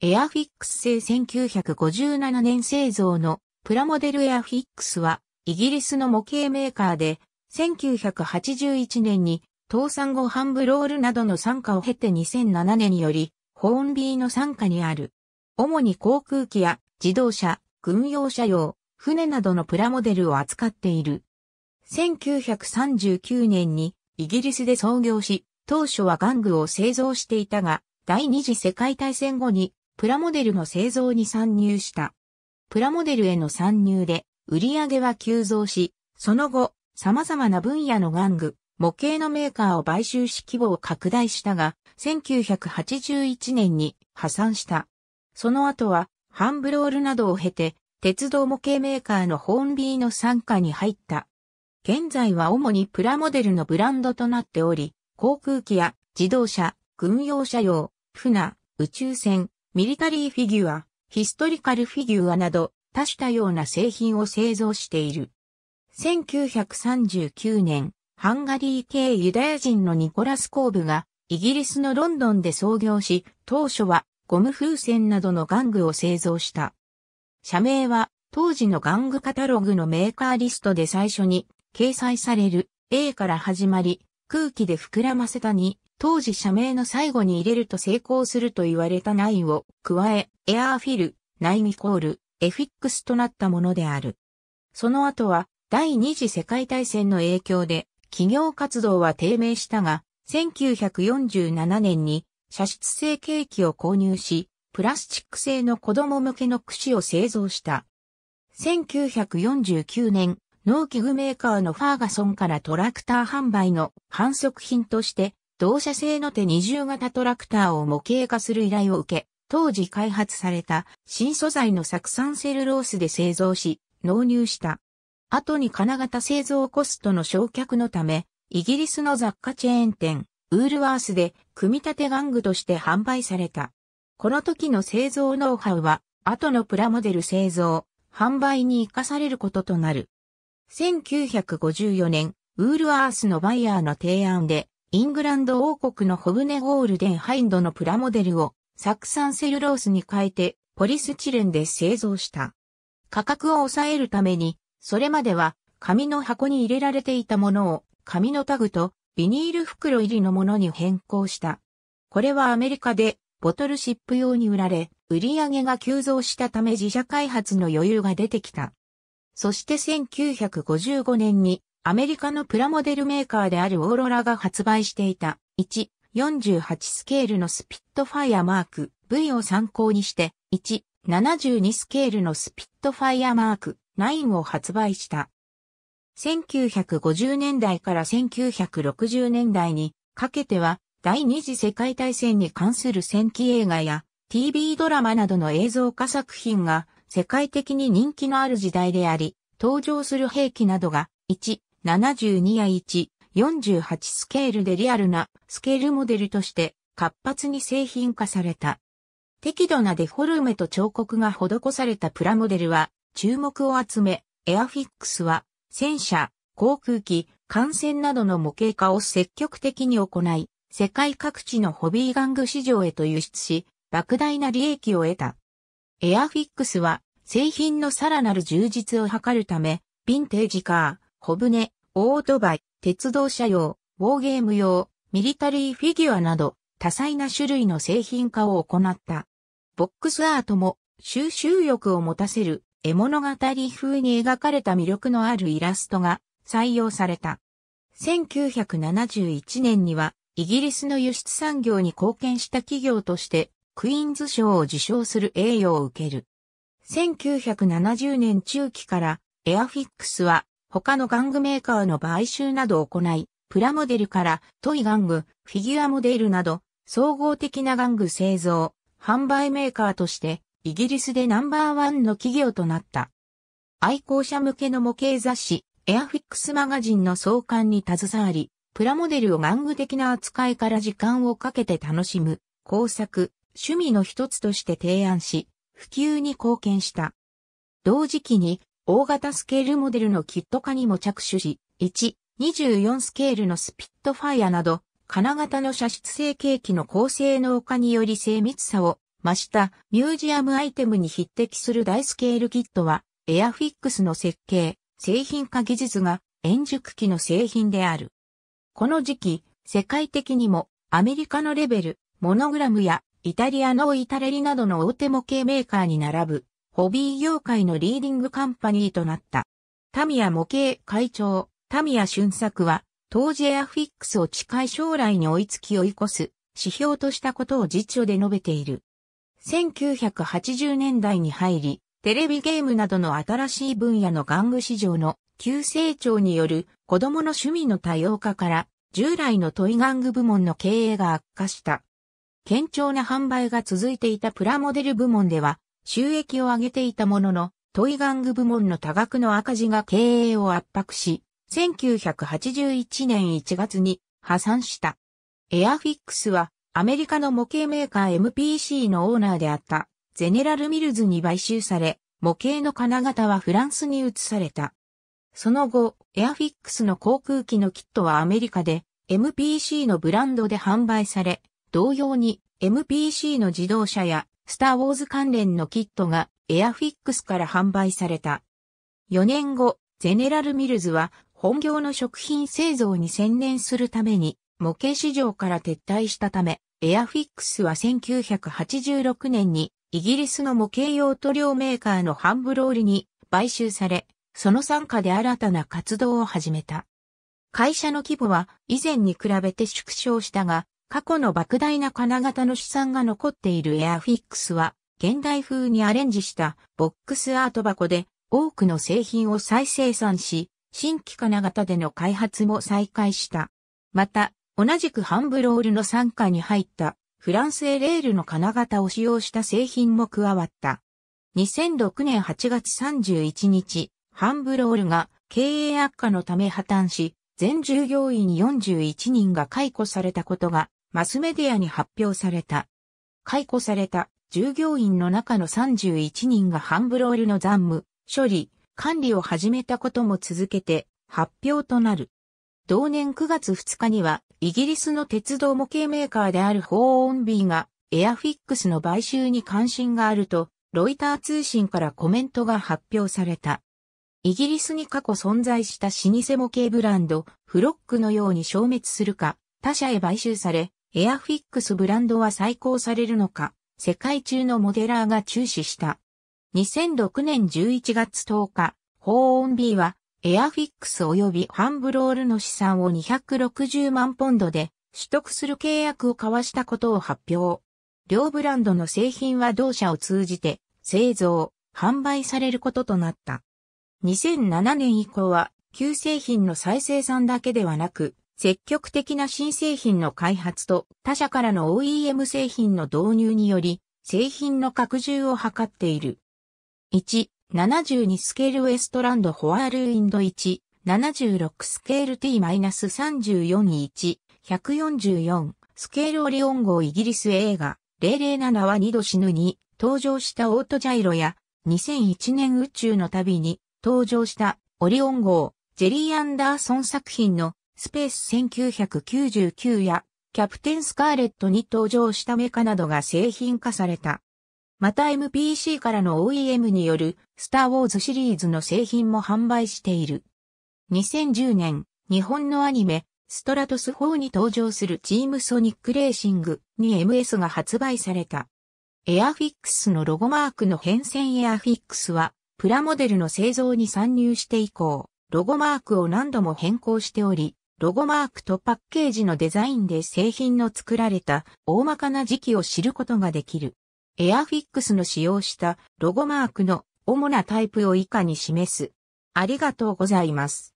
エアフィックス製1957年製造のプラモデルエアフィックスはイギリスの模型メーカーで1981年に倒産後ハンブロールなどの参加を経て2007年によりホーンビーの参加にある。主に航空機や自動車、軍用車用、船などのプラモデルを扱っている。1939年にイギリスで創業し、当初は玩具を製造していたが、第二次世界大戦後にプラモデルの製造に参入した。プラモデルへの参入で、売り上げは急増し、その後、様々な分野の玩具、模型のメーカーを買収し規模を拡大したが、1981年に破産した。その後は、ハンブロールなどを経て、鉄道模型メーカーのホーンビーの参加に入った。現在は主にプラモデルのブランドとなっており、航空機や自動車、軍用車用、船、宇宙船、ミリタリーフィギュア、ヒストリカルフィギュアなど多種多様な製品を製造している。1939年、ハンガリー系ユダヤ人のニコラス・コーブがイギリスのロンドンで創業し、当初はゴム風船などの玩具を製造した。社名は当時の玩具カタログのメーカーリストで最初に掲載される A から始まり、空気で膨らませたに当時社名の最後に入れると成功すると言われたンを加え、エアーフィル、ナイコール、エフィックスとなったものである。その後は、第二次世界大戦の影響で、企業活動は低迷したが、1947年に、射出ケーキを購入し、プラスチック製の子供向けの櫛を製造した。1949年、農機具メーカーのファーガソンからトラクター販売の反則品として同社製の手二重型トラクターを模型化する依頼を受け、当時開発された新素材の酢酸セルロースで製造し、納入した。後に金型製造コストの焼却のため、イギリスの雑貨チェーン店、ウールワースで組み立て玩具として販売された。この時の製造ノウハウは、後のプラモデル製造、販売に活かされることとなる。1954年、ウールアースのバイヤーの提案で、イングランド王国のホブネゴールデンハインドのプラモデルを酢酸セルロースに変えてポリスチレンで製造した。価格を抑えるために、それまでは紙の箱に入れられていたものを紙のタグとビニール袋入りのものに変更した。これはアメリカでボトルシップ用に売られ、売り上げが急増したため自社開発の余裕が出てきた。そして1955年にアメリカのプラモデルメーカーであるオーロラが発売していた1、48スケールのスピットファイアマーク V を参考にして、1、72スケールのスピットファイアマーク9を発売した。1950年代から1960年代にかけては第二次世界大戦に関する戦記映画や TV ドラマなどの映像化作品が世界的に人気のある時代であり、登場する兵器などが1、72や1、48スケールでリアルなスケールモデルとして活発に製品化された。適度なデフォルメと彫刻が施されたプラモデルは注目を集め、エアフィックスは戦車、航空機、艦船などの模型化を積極的に行い、世界各地のホビー玩具市場へと輸出し、莫大な利益を得た。エアフィックスは製品のさらなる充実を図るため、ヴィンテージカー、小舟、オートバイ、鉄道車用、ウォーゲーム用、ミリタリーフィギュアなど、多彩な種類の製品化を行った。ボックスアートも収集欲を持たせる絵物語風に描かれた魅力のあるイラストが採用された。1971年にはイギリスの輸出産業に貢献した企業としてクイーンズ賞を受賞する栄誉を受ける。1970年中期からエアフィックスは他の玩具メーカーの買収などを行い、プラモデルからトイ玩具、フィギュアモデルなど、総合的な玩具製造、販売メーカーとして、イギリスでナンバーワンの企業となった。愛好者向けの模型雑誌、エアフィックスマガジンの創刊に携わり、プラモデルを玩具的な扱いから時間をかけて楽しむ、工作、趣味の一つとして提案し、普及に貢献した。同時期に大型スケールモデルのキット化にも着手し、1、24スケールのスピットファイアなど、金型の射出成形機の高性能化により精密さを増したミュージアムアイテムに匹敵する大スケールキットは、エアフィックスの設計、製品化技術が円熟期の製品である。この時期、世界的にもアメリカのレベル、モノグラムやイタリアのイタレリなどの大手模型メーカーに並ぶホビー業界のリーディングカンパニーとなった。タミヤ模型会長、タミヤ俊作は、当時エアフィックスを近い将来に追いつき追い越す指標としたことを実著で述べている。1980年代に入り、テレビゲームなどの新しい分野の玩具市場の急成長による子供の趣味の多様化から従来のトイ玩具部門の経営が悪化した。堅調な販売が続いていたプラモデル部門では収益を上げていたものの、トイガング部門の多額の赤字が経営を圧迫し、1981年1月に破産した。エアフィックスはアメリカの模型メーカー MPC のオーナーであったゼネラルミルズに買収され、模型の金型はフランスに移された。その後、エアフィックスの航空機のキットはアメリカで MPC のブランドで販売され、同様に MPC の自動車やスターウォーズ関連のキットがエアフィックスから販売された。4年後、ゼネラルミルズは本業の食品製造に専念するために模型市場から撤退したため、エアフィックスは1986年にイギリスの模型用塗料メーカーのハンブロールに買収され、その参加で新たな活動を始めた。会社の規模は以前に比べて縮小したが、過去の莫大な金型の資産が残っているエアフィックスは、現代風にアレンジしたボックスアート箱で多くの製品を再生産し、新規金型での開発も再開した。また、同じくハンブロールの傘下に入ったフランスエレールの金型を使用した製品も加わった。2006年8月31日、ハンブロールが経営悪化のため破綻し、全従業員41人が解雇されたことがマスメディアに発表された。解雇された従業員の中の31人がハンブロールの残務、処理、管理を始めたことも続けて発表となる。同年9月2日には、イギリスの鉄道模型メーカーであるホーオンビーが、エアフィックスの買収に関心があると、ロイター通信からコメントが発表された。イギリスに過去存在した老舗模型ブランド、フロックのように消滅するか、他社へ買収され、エアフィックスブランドは再考されるのか、世界中のモデラーが注視した。2006年11月10日、ホーン B は、エアフィックス及びハンブロールの資産を260万ポンドで取得する契約を交わしたことを発表。両ブランドの製品は同社を通じて製造、販売されることとなった。2007年以降は旧製品の再生産だけではなく積極的な新製品の開発と他社からの OEM 製品の導入により、製品の拡充を図っている。1、72スケールウエストランドホアールインド1、76スケール T-34 1、144スケールオリオン号イギリス映画007は2度死ぬに登場したオートジャイロや2001年宇宙の旅に登場したオリオン号ジェリー・アンダーソン作品のスペース1999やキャプテンスカーレットに登場したメカなどが製品化された。また MPC からの OEM によるスターウォーズシリーズの製品も販売している。2010年、日本のアニメ、ストラトス4に登場するチームソニックレーシングに MS が発売された。エアフィックスのロゴマークの変遷エアフィックスは、プラモデルの製造に参入して以降、ロゴマークを何度も変更しており、ロゴマークとパッケージのデザインで製品の作られた大まかな時期を知ることができる。エアフィックスの使用したロゴマークの主なタイプを以下に示す。ありがとうございます。